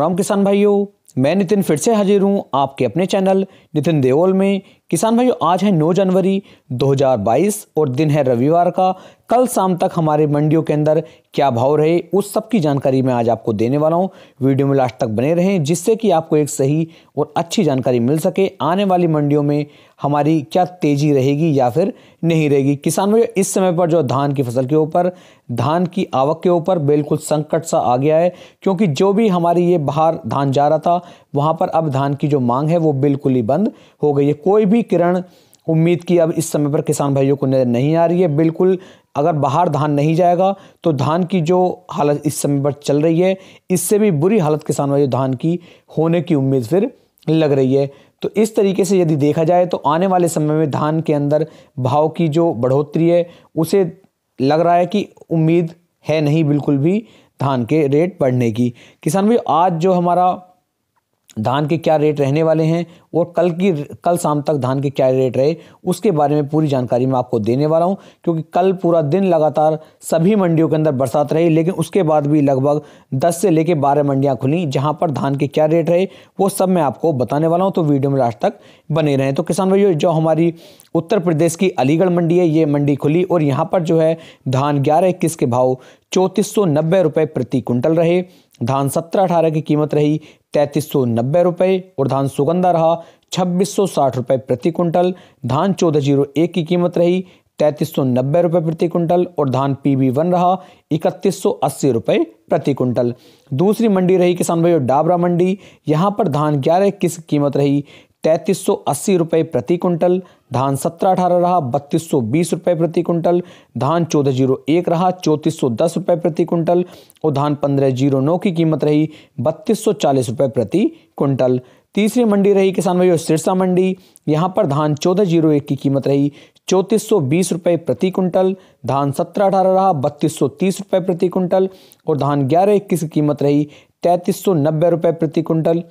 राम किसान भाइयों मैं नितिन फिर से हाजिर हूँ आपके अपने चैनल नितिन देओल में किसान भाइयों आज है 9 जनवरी 2022 और दिन है रविवार का कल शाम तक हमारे मंडियों के अंदर क्या भाव रहे उस सब की जानकारी मैं आज आपको देने वाला हूं वीडियो में लास्ट तक बने रहें जिससे कि आपको एक सही और अच्छी जानकारी मिल सके आने वाली मंडियों में हमारी क्या तेज़ी रहेगी या फिर नहीं रहेगी किसान भाइयों इस समय पर जो धान की फसल के ऊपर धान की आवक के ऊपर बिल्कुल संकट सा आ गया है क्योंकि जो भी हमारी ये बाहर धान जा रहा था वहाँ पर अब धान की जो मांग है वो बिल्कुल ही बंद हो गई है कोई भी भी किरण उम्मीद की अब इस समय पर किसान भाइयों को नज़र नहीं आ रही है बिल्कुल अगर बाहर धान नहीं जाएगा तो धान की जो हालत इस समय पर चल रही है इससे भी बुरी हालत किसान भाइयों धान की होने की उम्मीद फिर लग रही है तो इस तरीके से यदि देखा जाए तो आने वाले समय में धान के अंदर भाव की जो बढ़ोतरी है उसे लग रहा है कि उम्मीद है नहीं बिल्कुल भी धान के रेट बढ़ने की किसान भाई आज जो हमारा धान के क्या रेट रहने वाले हैं और कल की कल शाम तक धान के क्या रेट रहे उसके बारे में पूरी जानकारी मैं आपको देने वाला हूं क्योंकि कल पूरा दिन लगातार सभी मंडियों के अंदर बरसात रही लेकिन उसके बाद भी लगभग 10 से लेकर 12 मंडियां खुली जहां पर धान के क्या रेट रहे वो सब मैं आपको बताने वाला हूँ तो वीडियो में लास्ट तक बने रहें तो किसान भाइयों जो हमारी उत्तर प्रदेश की अलीगढ़ मंडी है ये मंडी खुली और यहाँ पर जो है धान ग्यारह इक्कीस के भाव चौंतीस सौ नब्बे रुपये प्रति क्विंटल रहे धान सत्रह अठारह की कीमत रही तैंतीस सौ नब्बे रुपये और धान सुगंधा रहा छब्बीस सौ साठ रुपये प्रति कुंटल धान चौदह जीरो एक की कीमत रही तैंतीस सौ नब्बे रुपये प्रति कुंटल और धान पी बी वन रहा इकतीस सौ अस्सी रुपये प्रति कुंटल दूसरी मंडी रही किसान भाइयों डाबरा मंडी यहाँ पर धान ग्यारह किस कीमत रही तैंतीस सौ अस्सी रुपये प्रति कुंटल धान सत्रह अठारह रहा बत्तीस सौ बीस रुपये प्रति कुंटल धान चौदह जीरो एक रहा चौंतीस सौ दस रुपये प्रति कुंटल और धान पंद्रह जीरो नौ की कीमत रही बत्तीस सौ चालीस रुपये प्रति कुंटल तीसरी मंडी रही किसान भाइयों सिरसा मंडी यहाँ पर धान चौदह जीरो एक की कीमत रही चौंतीस सौ बीस रुपये प्रति कुंटल धान सत्रह अठारह रहा बत्तीस सौ तीस रुपये प्रति कुंटल और धान ग्यारह इक्कीस की कीमत रही तैंतीस सौ नब्बे रुपये प्रति कुंटल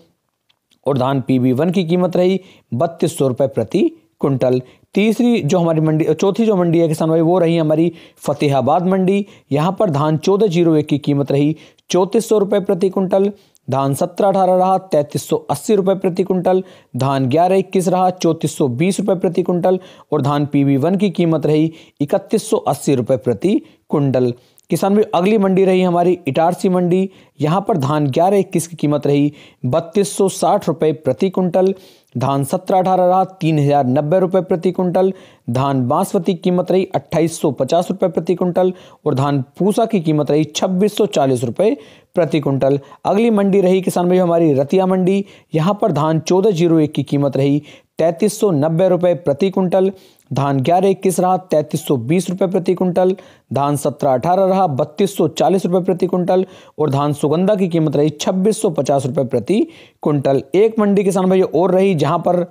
और धान पी बी वन की कीमत रही बत्तीस सौ रुपये प्रति कुंटल तीसरी जो हमारी मंडी चौथी जो मंडी है किसान भाई वो रही हमारी फतेहाबाद मंडी यहाँ पर धान चौदह जीरो एक की कीमत रही चौंतीस सौ रुपये प्रति कुंटल धान सत्रह अठारह रहा तैंतीस सौ अस्सी रुपये प्रति कुंटल धान ग्यारह इक्कीस रहा चौंतीस सौ बीस रुपये प्रति कुंटल और धान पी वन की कीमत रही इकतीस सौ अस्सी रुपये प्रति कुंटल किसान भी अगली मंडी रही हमारी इटारसी मंडी यहाँ पर धान ग्यारह इक्कीस की कीमत रही बत्तीस सौ साठ रुपये प्रति कुंटल धान सत्रह अठारह रहा तीन हजार नब्बे रुपये प्रति कुंटल धान बासमती कीमत रही अट्ठाईस सौ पचास रुपये प्रति कुंटल और धान पूसा की कीमत रही छब्बीस सौ चालीस रुपये प्रति कुंटल अगली मंडी रही किसान भाई हमारी रतिया मंडी यहाँ पर धान चौदह जीरो एक की कीमत रही तैंतीस सौ नब्बे रुपये प्रति कुंटल धान ग्यारह इक्कीस रहा तैंतीस सौ बीस रुपये प्रति कुंटल धान सत्रह अठारह रहा बत्तीस सौ चालीस रुपये प्रति कुंटल और धान सुगंधा की कीमत रही छब्बीस सौ पचास रुपये प्रति कुंटल एक मंडी किसान भाई और रही जहाँ पर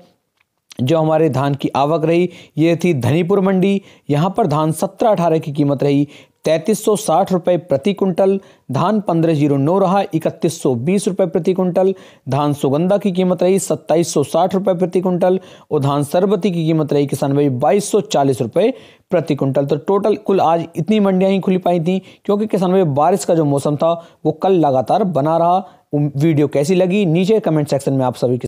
जो हमारे धान की आवक रही ये थी धनीपुर मंडी यहाँ पर धान सत्रह अठारह की कीमत रही तैंतीस सौ साठ रुपये प्रति कुंटल धान पंद्रह जीरो नौ रहा इकतीस सौ बीस रुपये प्रति कुंटल धान सुगंधा की कीमत रही सत्ताईस सौ साठ रुपये प्रति कुंटल और धान सरबती की कीमत रही किसान भाई बाईस सौ चालीस रुपये प्रति कुंटल तो टोटल कुल आज इतनी मंडियाँ ही खुली पाई थी क्योंकि किसान भाई बारिश का जो मौसम था वो कल लगातार बना रहा वीडियो कैसी लगी नीचे कमेंट सेक्शन में आप सभी